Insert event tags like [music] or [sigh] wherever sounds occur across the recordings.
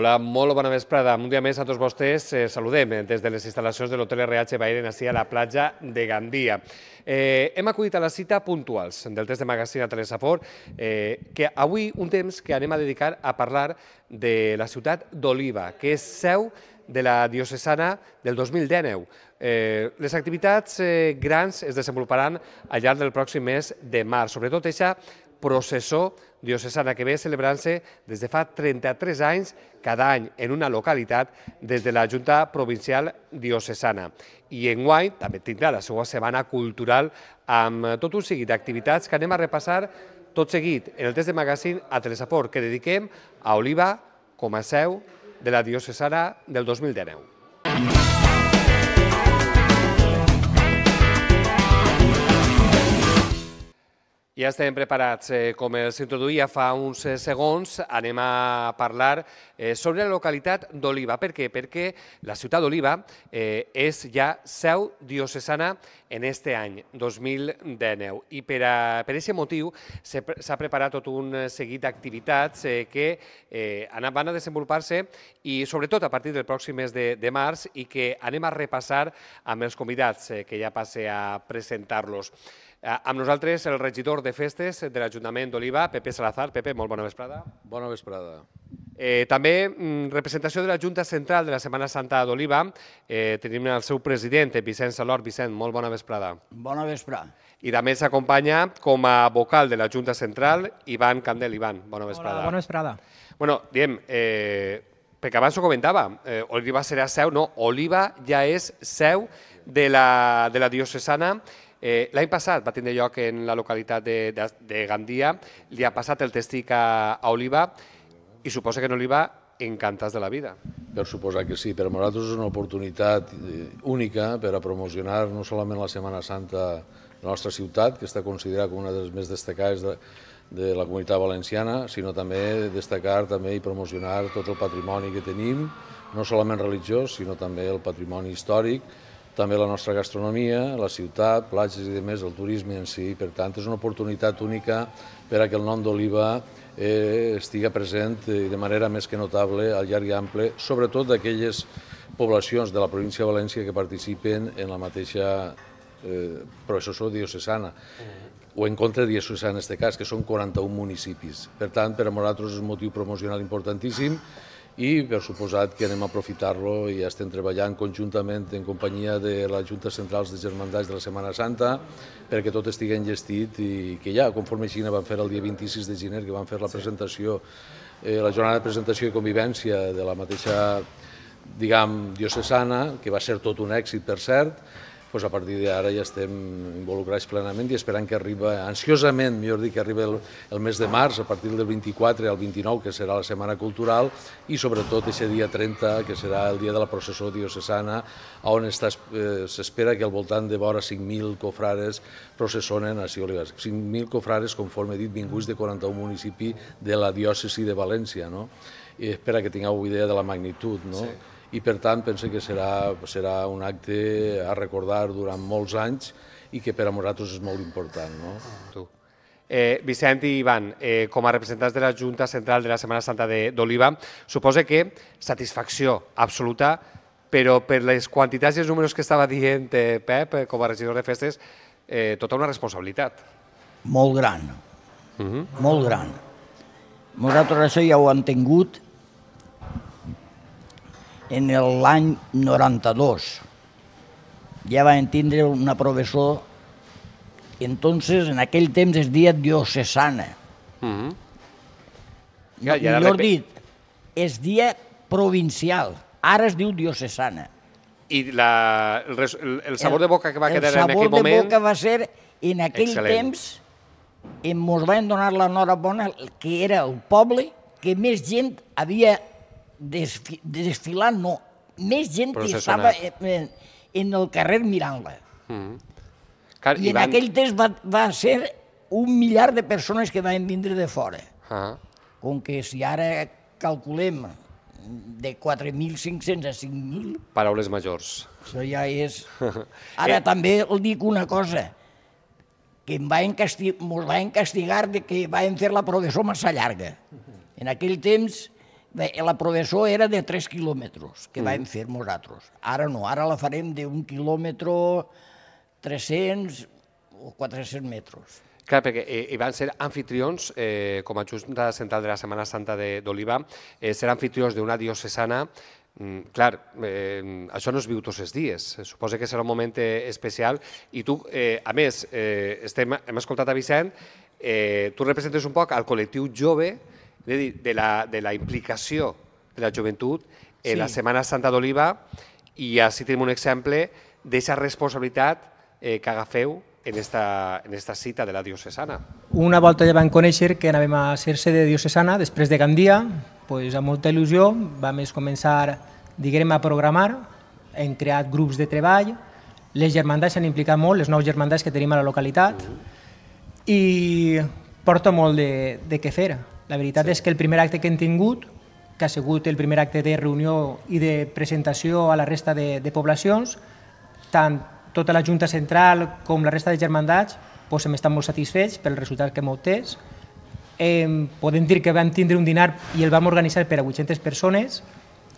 Hola, molt bona vesprada. Un dia més a tots vostès eh, saludem eh, des de les instal·lacions de l'hotel RH Bairen, així a la platja de Gandia. Eh, hem acudit a la cita puntuals del test de a Telesafor, eh, que avui un temps que anem a dedicar a parlar de la ciutat d'Oliva, que és seu de la diocesana del 2019. Eh, les activitats eh, grans es desenvoluparan al llarg del pròxim mes de març, sobretot aquesta processó diocesana que ve celebrant-se des de fa 33 anys cada any en una localitat des de la Junta Provincial Diocesana. I en enguany també tindrà la seva setmana cultural amb tot un seguit d'activitats que anem a repassar tot seguit en el test de magazín a Telesafor que dediquem a Oliva com a seu de la diocesana del 2019. Ja estem preparats. Eh, com els introduïa fa uns eh, segons, anem a parlar eh, sobre la localitat d'Oliva. Per què? Perquè la ciutat d'Oliva és ja seu diocesana en este any, 2019. I per aquest motiu s'ha preparat tot un seguit d'activitats que van a desenvolupar-se i sobretot a partir del pròxim mes de, de març i que anem a repassar amb els convidats que ja passe a presentar-los. Eh, amb nosaltres el regidor de festes de l'Ajuntament d'Oliva, Pepe Salazar. Pepe, molt bona vesprada. Bona vesprada. Eh, també mm, representació de la Junta Central de la Setmana Santa d'Oliva. Eh, tenim el seu president, Vicenç Salor. Vicenç, molt bona vesprada. Bona vesprada. I també s'acompanya com a vocal de la Junta Central, Ivan Candel. Ivan, bona vesprada. Hola, bona vesprada. Bueno, diem, eh, perquè abans ho comentava, eh, Oliva serà seu, no, Oliva ja és seu de la, de la diocesana Eh, L'any passat va tindre lloc en la localitat de, de, de Gandia, li ha passat el testic a, a Oliva i suposa que en Oliva encantats de la vida. Per suposar que sí, per a nosaltres és una oportunitat eh, única per a promocionar no solament la Setmana Santa de la nostra ciutat, que està considerada com una de les més destacades de, de la comunitat valenciana, sinó també destacar també i promocionar tot el patrimoni que tenim, no solament religiós, sinó també el patrimoni històric, també la nostra gastronomia, la ciutat, platges i demés, el turisme en si. Per tant, és una oportunitat única per a que el nom d'Oliva estigui eh, estiga present eh, i de manera més que notable al llarg i ample, sobretot d'aquelles poblacions de la província de València que participen en la mateixa eh, processó diocesana o en contra diocesana en aquest cas, que són 41 municipis. Per tant, per a nosaltres és un motiu promocional importantíssim i per suposat que anem a aprofitar-lo i estem treballant conjuntament en companyia de la Junta Centrals de Germandats de la Setmana Santa perquè tot estigui enllestit i que ja, conforme així van fer el dia 26 de gener, que van fer la presentació, eh, la jornada de presentació i convivència de la mateixa, diguem, diocesana, que va ser tot un èxit, per cert, doncs a partir d'ara ja estem involucrats plenament i esperant que arriba, ansiosament, millor dir que arriba el, el mes de març, a partir del 24 al 29, que serà la Setmana Cultural, i sobretot aquest dia 30, que serà el dia de la processó diocesana, on eh, s'espera eh, que al voltant de vora 5.000 cofrares processonen a Ciolivars. 5.000 cofrares, conforme he dit, vinguts de 41 municipis de la diòcesi de València, no? I espera que tingueu idea de la magnitud, no? Sí i per tant penso que serà, serà un acte a recordar durant molts anys i que per a nosaltres és molt important. No? Tu. Eh, Vicent i Ivan, eh, com a representants de la Junta Central de la Setmana Santa d'Oliva, suposa que satisfacció absoluta, però per les quantitats i els números que estava dient eh, Pep, eh, com a regidor de festes, eh, tota una responsabilitat. Molt gran, uh mhm. -huh. molt gran. Nosaltres això ja ho hem tingut en l'any 92. Ja vam tindre una professor, entonces en aquell temps es dia diocesana. Uh mm-hmm. -huh. Ja, ja Millor dit, es dia provincial, ara es diu diocesana. I la, el, el, el sabor de boca que va quedar en aquell moment... El sabor de boca va ser, en aquell Excel·lent. temps, i ens van donar l'enhorabona que era el poble que més gent havia desfi, desfilant, no, més gent Processonat. que estava en, eh, eh, en el carrer mirant-la. Mm -hmm. I, I en van... aquell temps va, va ser un millar de persones que van vindre de fora. Ah. Com que si ara calculem de 4.500 a 5.000... Paraules majors. Això ja és... [laughs] Ara eh... també el dic una cosa, que em van castig... mos van castigar de que vam fer la progressó massa llarga. Mm-hmm. En aquell temps Bé, la provessó era de 3 quilòmetres, que mm. vam fer nosaltres. Ara no, ara la farem d'un quilòmetre 300 o 400 metres. Clar, perquè eh, hi van ser anfitrions, eh, com a Junta Central de la Setmana Santa d'Oliva, eh, ser anfitrions d'una diocesana Mm, clar, eh, això no es viu tots els dies. Eh, suposa que serà un moment eh, especial. I tu, eh, a més, eh, estem, hem escoltat a Vicent, eh, tu representes un poc al col·lectiu jove, de de, la, de la implicació de la joventut en sí. la Setmana Santa d'Oliva i així tenim un exemple d'aquesta responsabilitat eh, que agafeu en esta, en esta cita de la diocesana. Una volta ja van conèixer que anàvem a ser sede diocesana després de Gandia, pues, amb molta il·lusió vam començar diguem, a programar, hem creat grups de treball, les germandats s'han implicat molt, les nou germandats que tenim a la localitat, mm -hmm. i porta molt de, de què fer. La veritat sí. és que el primer acte que hem tingut, que ha sigut el primer acte de reunió i de presentació a la resta de, de poblacions, tant tota la Junta Central com la resta de germandats doncs hem estat molt satisfets pel resultat que hem obtès. Eh, podem dir que vam tindre un dinar i el vam organitzar per a 800 persones,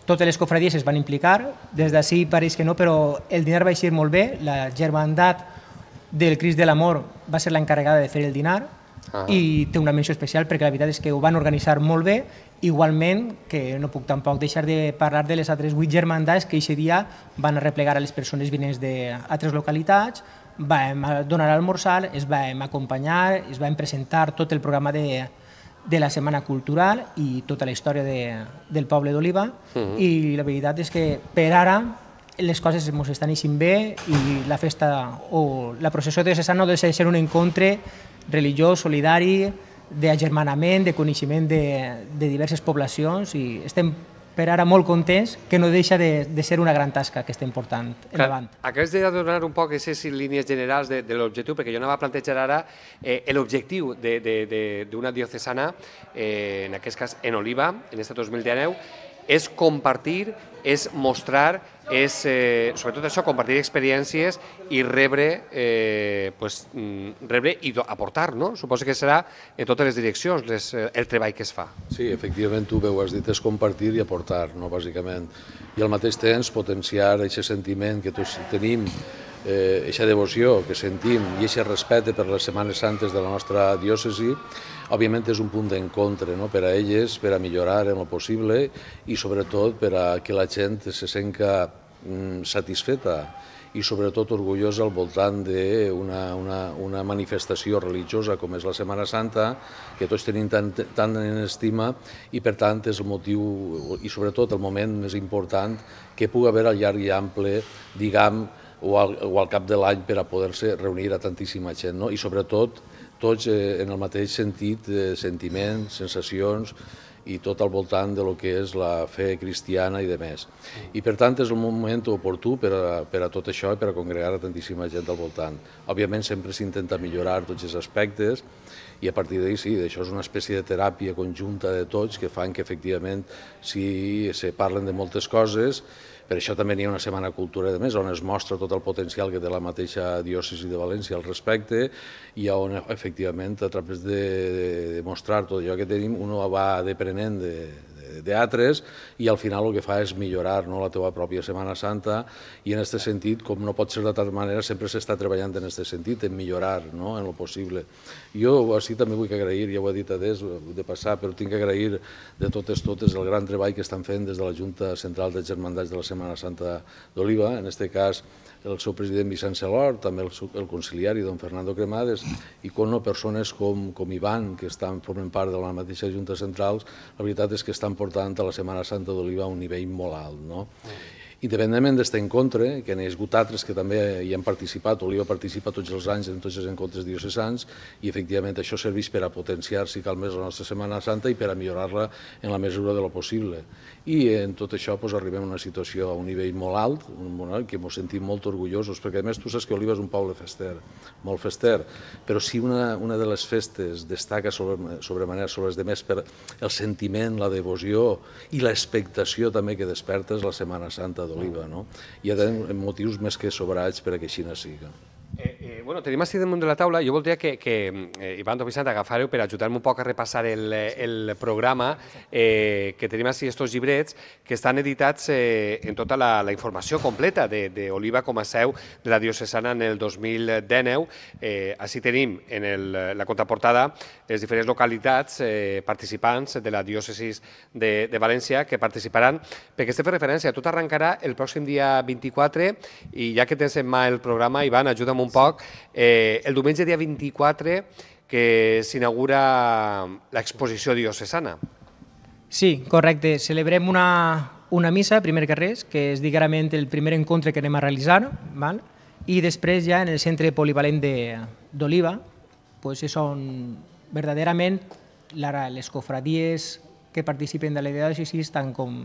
totes les cofradies es van implicar, des d'ací pareix que no, però el dinar va eixir molt bé, la germandat del Cris de l'Amor va ser l'encarregada de fer el dinar, Ah. i té una menció especial perquè la veritat és que ho van organitzar molt bé, igualment que no puc tampoc deixar de parlar de les altres vuit germandats que aquest dia van arreplegar a les persones vinents d'altres localitats, vam donar almorzar, es vam acompanyar, es vam presentar tot el programa de, de la Setmana Cultural i tota la història de, del poble d'Oliva uh -huh. i la veritat és que per ara les coses ens estan eixint bé i la festa o la processó de deixa de ser un encontre religiós, solidari, d'agermanament, de coneixement de, de diverses poblacions i estem per ara molt contents, que no deixa de, de ser una gran tasca que estem portant Clar, endavant. Acabes de donar un poc aquestes línies generals de, de l'objectiu, perquè jo anava a plantejar ara eh, l'objectiu d'una diocesana, eh, en aquest cas en Oliva, en aquest 2019, és compartir és mostrar, és, eh, sobretot això, compartir experiències i rebre, eh, pues, mm, rebre i aportar, no? Suposo que serà en totes les direccions les, eh, el treball que es fa. Sí, efectivament, tu veus, ho has dit, és compartir i aportar, no? bàsicament. I al mateix temps potenciar aquest sentiment que tots tenim eh, aquesta devoció que sentim i aquest respecte per les Setmanes Santes de la nostra diòcesi, òbviament és un punt d'encontre no? per a elles, per a millorar en el possible i sobretot per a que la gent se senta mm, satisfeta i sobretot orgullosa al voltant d'una una, una manifestació religiosa com és la Setmana Santa, que tots tenim tant, tant en estima i per tant és el motiu i sobretot el moment més important que pugui haver al llarg i ample, diguem, o al, cap de l'any per a poder-se reunir a tantíssima gent, no? i sobretot tots eh, en el mateix sentit, eh, sentiments, sensacions, i tot al voltant de lo que és la fe cristiana i de més. I per tant és un moment oportú per a, per a tot això i per a congregar a tantíssima gent al voltant. Òbviament sempre s'intenta millorar tots els aspectes, i a partir d'ahir sí, això és una espècie de teràpia conjunta de tots que fan que efectivament si se parlen de moltes coses, per això també n'hi ha una setmana cultura de més, on es mostra tot el potencial que té la mateixa diòcesi de València al respecte i on efectivament a través de, de mostrar tot allò que tenim, uno va deprenent de, teatres i al final el que fa és millorar no, la teva pròpia Setmana Santa i en aquest sentit, com no pot ser de tal manera, sempre s'està treballant en aquest sentit, en millorar no, en el possible. Jo així també vull agrair, ja ho he dit a des de passar, però tinc que agrair de totes totes el gran treball que estan fent des de la Junta Central de Germandats de la Setmana Santa d'Oliva, en aquest cas el seu president Vicent Celor, també el, el conciliari don Fernando Cremades, i com no, persones com, com Ivan, que estan formen part de la mateixa Junta Central, la veritat és que estan portant a la Setmana Santa d'Oliva a un nivell molt alt. No? Independentment d'estar en contra, eh, que n'hi ha hagut altres que també hi han participat, o li ha participat tots els anys en tots els encontres diocesans, i efectivament això serveix per a potenciar, si cal més, la nostra Setmana Santa i per a millorar-la en la mesura de lo possible. I eh, en tot això doncs, arribem a una situació a un nivell molt alt, un que ens sentim molt orgullosos, perquè a més tu saps que Oliva és un poble fester, molt fester, però si una, una de les festes destaca sobre, sobre manera sobre les demés per el sentiment, la devoció i l'expectació també que despertes la Setmana Santa d'oliva, no? Hi ha motius més que sobrats per a que Xina siga. Eh, eh, bueno, tenim així damunt de la taula. Jo voldria que, que eh, Ivan Vicent agafàreu per ajudar-me un poc a repassar el, eh, el programa, eh, que tenim així estos llibrets que estan editats eh, en tota la, la informació completa d'Oliva com a seu de la diocesana en el 2019. Eh, així tenim en el, la contraportada les diferents localitats eh, participants de la diòcesis de, de València que participaran, perquè estem fent referència, tot arrencarà el pròxim dia 24 i ja que tens en mà el programa, Ivan, ajuda'm un poc. Eh, el diumenge dia 24 que s'inaugura l'exposició diocesana. Sí, correcte. Celebrem una, una missa, primer que res, que és, digarament el primer encontre que anem a realitzar, val? i després ja en el centre polivalent d'Oliva, pues és on verdaderament les cofradies que participen de la diòcesi, tant com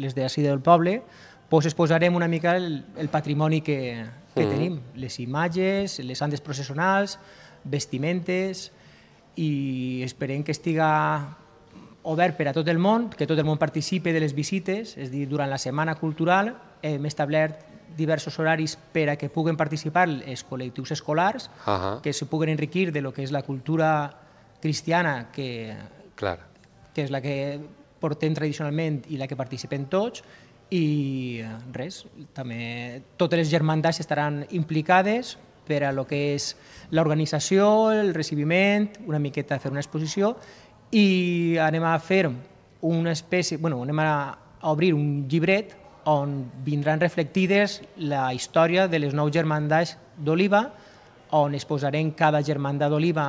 les de d'ací del poble, pues exposarem una mica el, el patrimoni que, que mm. tenim, les imatges, les andes processionals, vestimentes, i esperem que estiga obert per a tot el món, que tot el món participe de les visites, és dir, durant la setmana cultural hem establert diversos horaris per a que puguen participar els col·lectius escolars, uh -huh. que se puguen enriquir de lo que és la cultura cristiana, que, claro. que és la que portem tradicionalment i la que participem tots, i eh, res, també totes les germandats estaran implicades per a lo que és l'organització, el recibiment, una miqueta fer una exposició i anem a fer una espècie, bueno, anem a obrir un llibret on vindran reflectides la història de les nou germandats d'Oliva, on exposarem cada germandat d'Oliva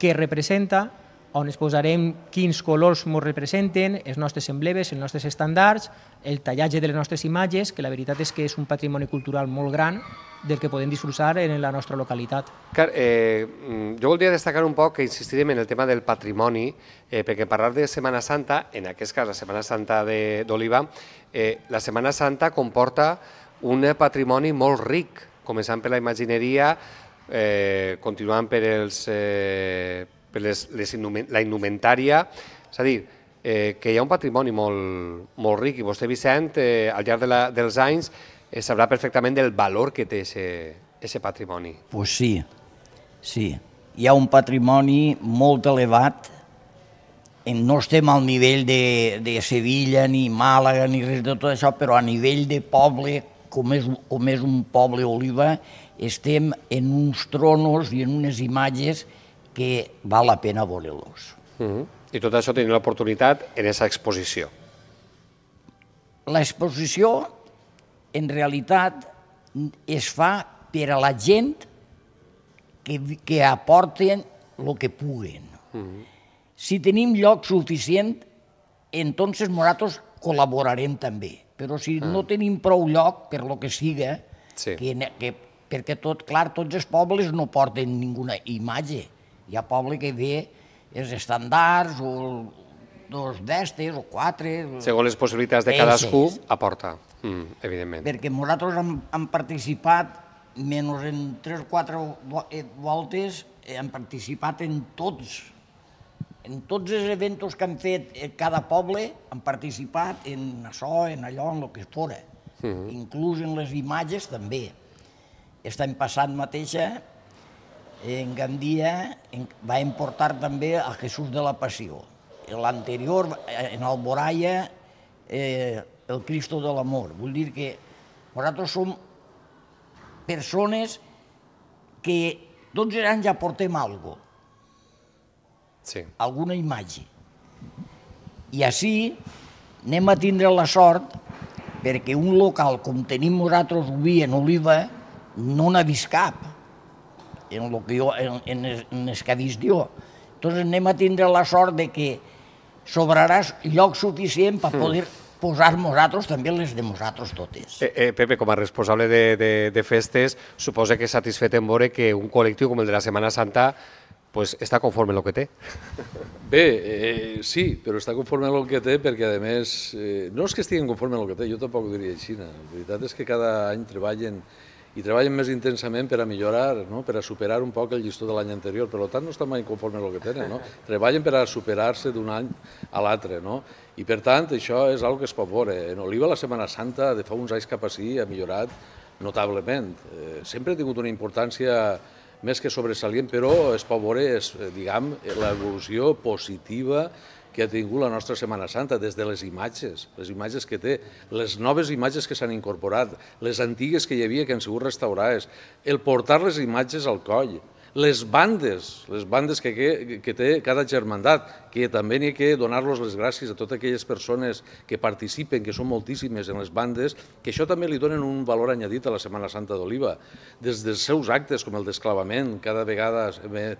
que representa, on es posarem quins colors ens representen, els nostres emblemes, els nostres estàndards, el tallatge de les nostres imatges, que la veritat és que és un patrimoni cultural molt gran del que podem disfrutar en la nostra localitat. Car, eh, mm, jo voldria destacar un poc que insistirem en el tema del patrimoni, eh, perquè parlar de Setmana Santa, en aquest cas la Setmana Santa d'Oliva, eh, la Setmana Santa comporta un patrimoni molt ric, començant per la imagineria, eh, continuant per els... Eh, per les, les innumen, la indumentària, és a dir, eh, que hi ha un patrimoni molt, molt ric i vostè, Vicent, eh, al llarg de la, dels anys eh, sabrà perfectament del valor que té aquest patrimoni. Doncs pues sí, sí. Hi ha un patrimoni molt elevat, eh, no estem al nivell de, de Sevilla, ni Màlaga, ni res de tot això, però a nivell de poble, com és, com és un poble oliva, estem en uns tronos i en unes imatges que val la pena voler-los. Uh mhm. -huh. I tot això tenim l'oportunitat en aquesta exposició. L'exposició, en realitat, es fa per a la gent que, que aporten el que puguen. Uh mhm. -huh. Si tenim lloc suficient, entonces nosaltres col·laborarem també. Però si uh mhm. -huh. no tenim prou lloc, per lo que siga, sí. que, que, perquè tot, clar, tots els pobles no porten ninguna imatge. Hi ha poble que ve els estandards o dos d'estes o quatre... Segons les possibilitats de cadascú, aporta, mm, evidentment. Perquè nosaltres hem, hem participat, menys en tres o quatre eh, voltes, eh, hem participat en tots en tots els eventos que han fet eh, cada poble, han participat en això, en allò, en el que fora. Mm -hmm. Inclús en les imatges també. Estem passant mateixa en Gandia va importar també el Jesús de la Passió. L'anterior, eh, en Alboraia, eh, el Cristo de l'Amor. Vull dir que nosaltres som persones que els anys ja portem cosa. Sí. Alguna imatge. I així anem a tindre la sort perquè un local com tenim nosaltres avui en Oliva no n'ha vist cap en, el que jo, en, en, en es que jo. Entonces anem a tindre la sort de que sobraràs lloc suficient per hmm. poder mm posar nosaltres també les de nosaltres totes. Eh, eh, Pepe, com a responsable de, de, de festes, suposa que és satisfet en veure que un col·lectiu com el de la Setmana Santa pues, està conforme el que té. [laughs] Bé, eh, sí, però està conforme el que té perquè, a més, eh, no és que estiguin conforme el que té, jo tampoc ho diria així. La veritat és que cada any treballen i treballen més intensament per a millorar, no? per a superar un poc el llistó de l'any anterior. Per tant, no estan mai conformes amb el que tenen. No? [laughs] Treballen per a superar-se d'un any a l'altre. No? I per tant, això és una que es pot veure. En Oliva, la Setmana Santa, de fa uns anys cap a sí, ha millorat notablement. Eh, sempre ha tingut una importància més que sobresalient, però es pot veure, és, eh, diguem, l'evolució positiva que ha tingut la nostra Setmana Santa, des de les imatges, les imatges que té, les noves imatges que s'han incorporat, les antigues que hi havia que han sigut restaurades, el portar les imatges al coll, les bandes, les bandes que, que, que té cada germandat, que també n'hi ha que donar-los les gràcies a totes aquelles persones que participen, que són moltíssimes en les bandes, que això també li donen un valor añadit a la Setmana Santa d'Oliva. Des dels seus actes, com el desclavament, cada vegada eh,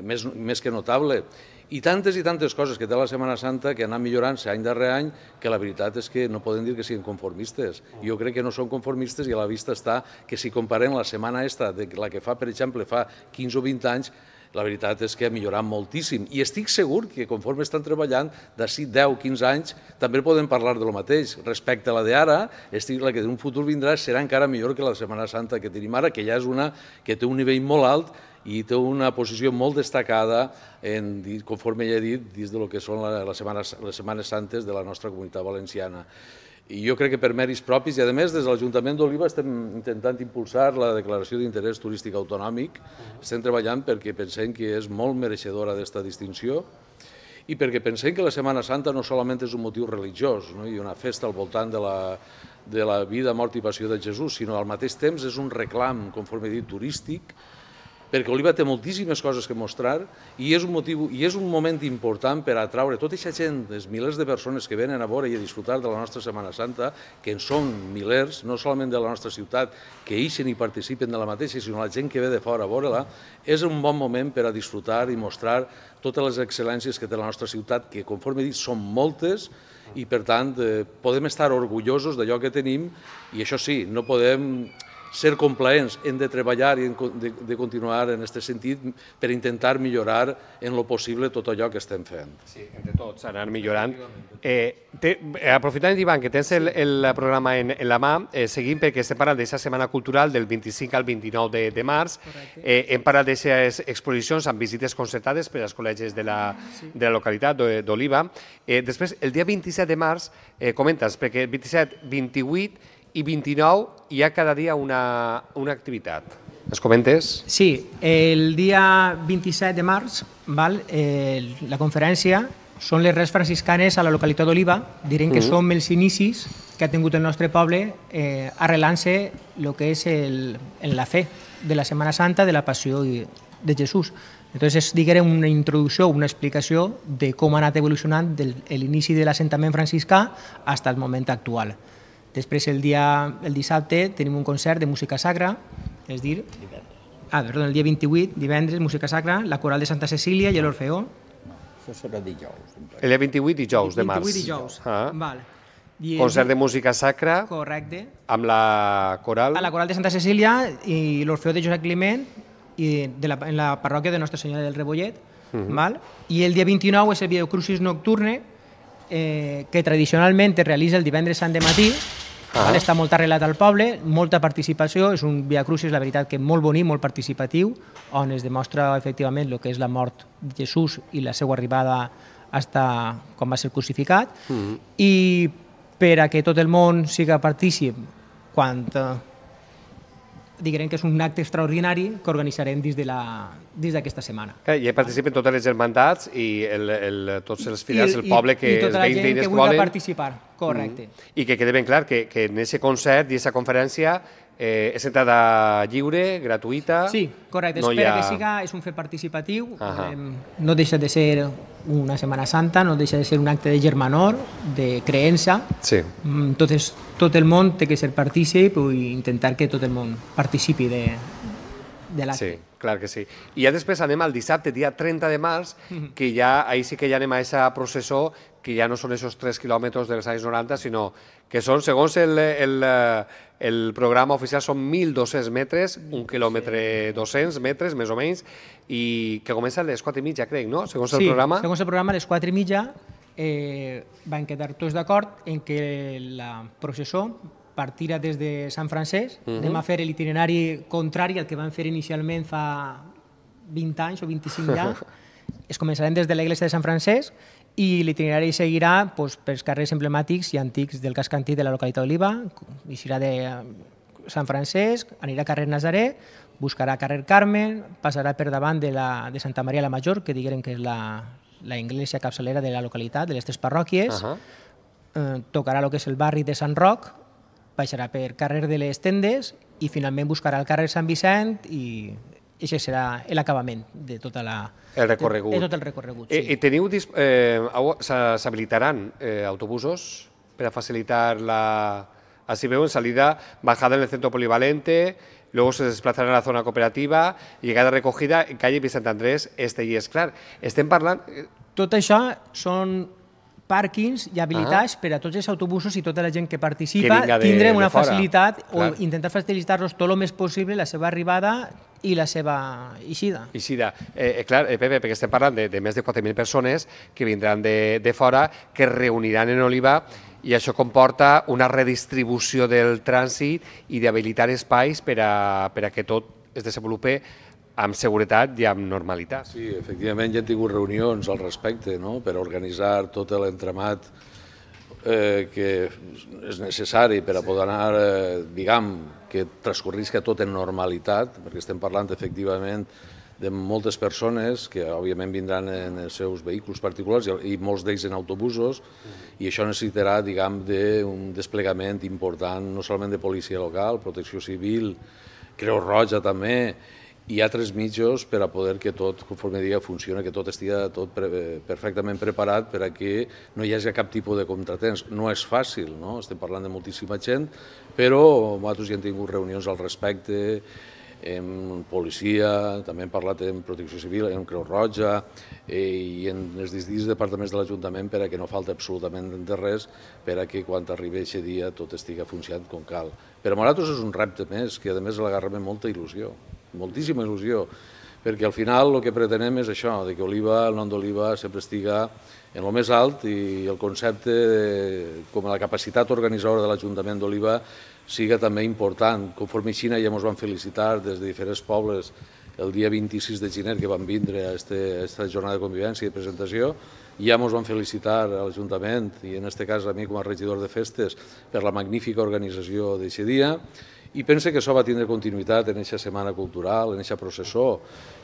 més, més que notable, i tantes i tantes coses que té la Setmana Santa que anat millorant-se any darrere any, que la veritat és que no poden dir que siguin conformistes. Jo crec que no són conformistes i a la vista està que si comparem la setmana esta, de la que fa, per exemple, fa 15 o 20 anys, la veritat és que ha millorat moltíssim. I estic segur que conforme estan treballant, d'ací 10-15 anys, també podem parlar de lo mateix. Respecte a la d'ara, estic la que d'un futur vindrà serà encara millor que la Setmana Santa que tenim ara, que ja és una que té un nivell molt alt i té una posició molt destacada, en, conforme ja he dit, dins de lo que són la, la setmana, les Setmanes Santes de la nostra comunitat valenciana. I jo crec que per mèrits propis, i a més des de l'Ajuntament d'Oliva estem intentant impulsar la declaració d'interès turístic autonòmic, estem treballant perquè pensem que és molt mereixedora d'esta distinció i perquè pensem que la Setmana Santa no solament és un motiu religiós no? i una festa al voltant de la, de la vida, mort i passió de Jesús, sinó al mateix temps és un reclam, conforme he dit, turístic, perquè Oliva té moltíssimes coses que mostrar i és un, motiu, i és un moment important per atraure tota aquesta gent, les milers de persones que venen a veure i a disfrutar de la nostra Setmana Santa, que en són milers, no solament de la nostra ciutat, que ixen i participen de la mateixa, sinó la gent que ve de fora a veure-la, és un bon moment per a disfrutar i mostrar totes les excel·lències que té la nostra ciutat, que conforme he dit són moltes, i per tant eh, podem estar orgullosos d'allò que tenim i això sí, no podem ser complaents, hem de treballar i de, continuar en aquest sentit per intentar millorar en lo possible tot allò que estem fent. Sí, entre tots, anar millorant. Eh, te, eh, aprofitant, Ivan, que tens el, el programa en, en la mà, eh, seguim perquè estem parlant d'aquesta setmana cultural del 25 al 29 de, de març. Eh, hem parlat d'aquestes exposicions amb visites concertades per als col·legis de la, de la localitat d'Oliva. Eh, després, el dia 27 de març, eh, comenta's, perquè el 27, 28 i 29 hi ha cada dia una, una activitat. Es comentes? Sí, el dia 27 de març, val, eh, la conferència són les res franciscanes a la localitat d'Oliva. Direm que mm -hmm. som els inicis que ha tingut el nostre poble eh, arrelant-se el que és el, en la fe de la Setmana Santa, de la Passió i, de Jesús. Entonces, és, diguem, una introducció, una explicació de com ha anat evolucionant de l'inici de l'assentament franciscà fins al moment actual. Després, el, dia, el dissabte, tenim un concert de música sacra, és dir... Ah, perdó, el dia 28, divendres, música sacra, la Coral de Santa Cecília i l'Orfeó. això serà dijous. El dia 28 dijous de març. 28 dijous, ah. val. I Concert de música sacra. Correcte. Amb la coral. A la coral de Santa Cecília i l'Orfeó de Josep Climent i de la, en la parròquia de Nostra Senyora del Rebollet. Uh mhm. -huh. val? I el dia 29 és el Crucis Nocturne, eh, que tradicionalment es realitza el divendres sant de matí, ah. vale, està molt arrelat al poble, molta participació, és un Via Crucis, la veritat, que molt bonic, molt participatiu, on es demostra efectivament el que és la mort de Jesús i la seva arribada hasta com va ser crucificat, mm. i per a que tot el món siga partícip quan eh, diguem que és un acte extraordinari que organitzarem des d'aquesta setmana. Eh, I hi participen totes les germandats i el, el, tots els fidels del poble que els veïns veïnes volen... I tota la gent que vulgui participar, correcte. Mm -hmm. I que quede ben clar que, que en aquest concert i aquesta conferència Eh, és entrada lliure, gratuïta... Sí, correcte, no espera ha... que siga, és un fet participatiu, uh -huh. no deixa de ser una Setmana Santa, no deixa de ser un acte de germanor, de creença, sí. entonces mm, tot el món té que ser partícip i intentar que tot el món participi de, de l'acte. Sí, clar que sí. I ja després anem al dissabte, dia 30 de març, mhm. que ja, ahir sí que ja anem a aquesta processó que ja no són aquests 3 quilòmetres dels anys 90, sinó que són, segons el, el eh, el programa oficial són 1.200 metres, mm, un quilòmetre 200 metres, més o menys, i que comença a les 4 i mitja, crec, no? Segons sí, el programa. segons el programa, a les 4 i mitja eh, van quedar tots d'acord en que la processó partirà des de Sant Francesc, uh mhm. -huh. anem a fer l'itinerari contrari al que van fer inicialment fa 20 anys o 25 anys, [laughs] es començarem des de l'església de Sant Francesc i l'itinerari seguirà doncs, pels carrers emblemàtics i antics del casc antic de la localitat d'Oliva, eixirà de eh, Sant Francesc, anirà a carrer Nazaré, buscarà carrer Carmen, passarà per davant de, la, de Santa Maria la Major, que digueren que és la, la iglesia capçalera de la localitat, de les tres parròquies, uh -huh. eh, tocarà el que és el barri de Sant Roc, baixarà per carrer de les Tendes i finalment buscarà el carrer Sant Vicent i i això serà l'acabament de tota la... El recorregut. De, de tot el recorregut, eh, sí. I, i teniu... Eh, S'habilitaran eh, autobusos per a facilitar la... Así veo en salida, bajada en el centro polivalente, luego se desplazarà a la zona cooperativa, llegada recogida en calle Vicente Andrés, Este i clar. Estem parlant... Eh, tot això són pàrquings i habilitats ah. per a tots els autobusos i tota la gent que participa que de, tindrem una fora. facilitat Clar. o intentar facilitar-los tot el més possible la seva arribada i la seva eixida. Eixida. Eh, eh, clar, eh, Pepe, perquè estem parlant de, de més de 4.000 persones que vindran de, de fora, que es reuniran en Oliva i això comporta una redistribució del trànsit i d'habilitar espais per a, per a que tot es desenvolupi amb seguretat i amb normalitat. Sí, efectivament ja hem tingut reunions al respecte no? per organitzar tot l'entramat eh, que és necessari per a poder anar, eh, diguem, que transcorrisca tot en normalitat, perquè estem parlant efectivament de moltes persones que òbviament vindran en els seus vehicles particulars i molts d'ells en autobusos i això necessitarà, diguem, de un desplegament important, no solament de policia local, protecció civil, Creu Roja també, hi ha tres mitjos per a poder que tot, conforme diga, funcioni, que tot estigui tot eh, perfectament preparat per a que no hi hagi cap tipus de contratemps. No és fàcil, no? estem parlant de moltíssima gent, però nosaltres ja hem tingut reunions al respecte, amb policia, també hem parlat amb Protecció Civil, amb Creu Roja eh, i en els distints departaments de l'Ajuntament per a que no falta absolutament de res, per a que quan arribi aquest dia tot estiga funcionant com cal. Però a nosaltres és un repte més, que a més l'agarrem amb molta il·lusió moltíssima il·lusió, perquè al final el que pretenem és això, de que Oliva, el nom d'Oliva, sempre estigui en el més alt i el concepte com la capacitat organitzadora de l'Ajuntament d'Oliva siga també important. Conforme Xina ja ens van felicitar des de diferents pobles el dia 26 de gener que van vindre a aquesta jornada de convivència i presentació, ja ens van felicitar a l'Ajuntament i en aquest cas a mi com a regidor de festes per la magnífica organització d'aquest dia i pense que això va tindre continuïtat en aquesta setmana cultural, en aquesta processó,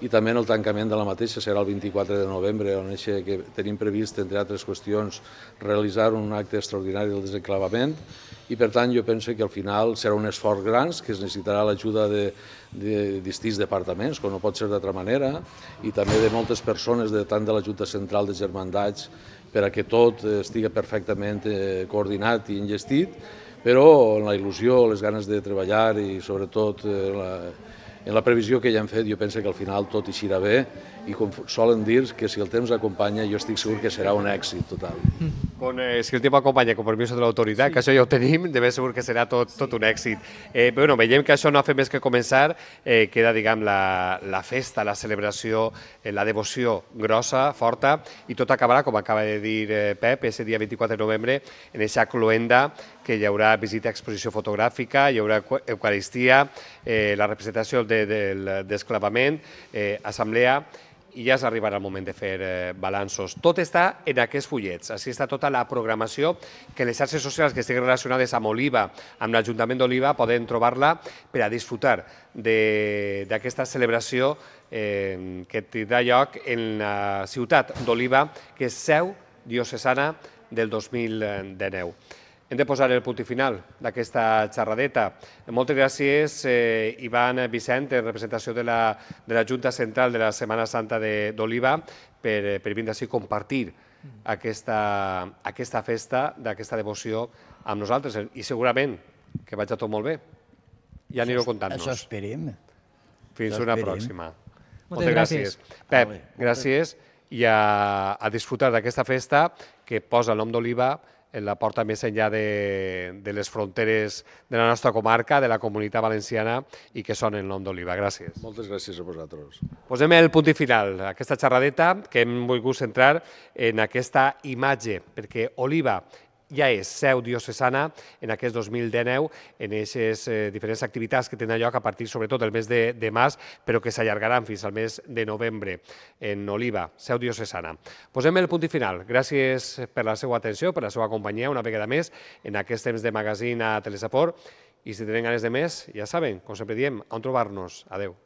i també en el tancament de la mateixa serà el 24 de novembre, on eixa, que tenim previst, entre altres qüestions, realitzar un acte extraordinari del desenclavament, i per tant jo penso que al final serà un esforç gran que es necessitarà l'ajuda de, de distints departaments, com no pot ser d'altra manera, i també de moltes persones, de tant de la Junta Central de Germandats, per a que tot eh, estigui perfectament eh, coordinat i ingestit, però en la il·lusió, les ganes de treballar i sobretot eh, en la, en la previsió que ja hem fet, jo penso que al final tot hi eixirà bé i com solen dir que si el temps acompanya jo estic segur que serà un èxit total. Mm-hmm. Con, eh, si el temps acompanya com permís de l'autoritat, sí. que això ja ho tenim, de ben segur que serà tot, tot un èxit. Eh, però bueno, veiem que això no ha fet més que començar, eh, queda diguem, la, la festa, la celebració, eh, la devoció grossa, forta, i tot acabarà, com acaba de dir eh, Pep, ese dia 24 de novembre, en aquesta cloenda que hi haurà visita a exposició fotogràfica, hi haurà Eucaristia, eh, la representació d'esclavament, de, de, eh, assemblea, i ja s'arribarà el moment de fer eh, balanços. Tot està en aquests fullets. Així està tota la programació que les xarxes socials que estiguin relacionades amb Oliva, amb l'Ajuntament d'Oliva, poden trobar-la per a disfrutar d'aquesta celebració eh, que tindrà lloc en la ciutat d'Oliva, que és seu diocesana del 2019. Hem de posar el punt final d'aquesta xerradeta. Moltes gràcies, eh, Ivan Vicent, en representació de la, de la Junta Central de la Setmana Santa d'Oliva, per, eh, per vindre així a compartir aquesta, aquesta festa, d'aquesta devoció amb nosaltres. I segurament que vaig a tot molt bé. Ja anireu contant-nos. Això esperem. Fins una pròxima. Moltes, Moltes gràcies. gràcies. Pep, gràcies i a, a disfrutar d'aquesta festa que posa el nom d'Oliva en porta més enllà de, de les fronteres de la nostra comarca, de la comunitat valenciana i que són el nom d'Oliva. Gràcies. Moltes gràcies a vosaltres. Posem el punt i final a aquesta xerradeta que hem volgut centrar en aquesta imatge, perquè Oliva ja és seu diocesana en aquest 2019, en aquestes eh, diferents activitats que tenen lloc a partir sobretot del mes de, de març, però que s'allargaran fins al mes de novembre en Oliva, seu diocesana. Posem el punt i final. Gràcies per la seva atenció, per la seva companyia una vegada més en aquest temps de magazín a Telesaport i si tenen ganes de més, ja saben, com sempre diem, on trobar-nos. Adeu.